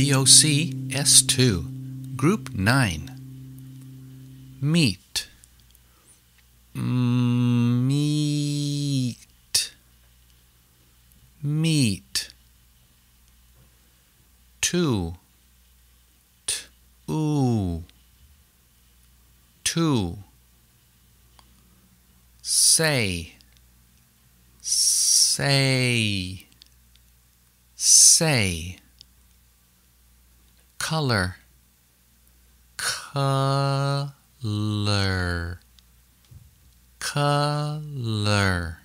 VOC S2, Group 9. Meat. Meat. Meat. Two. T ooh. Two. Say. Say. Say color color color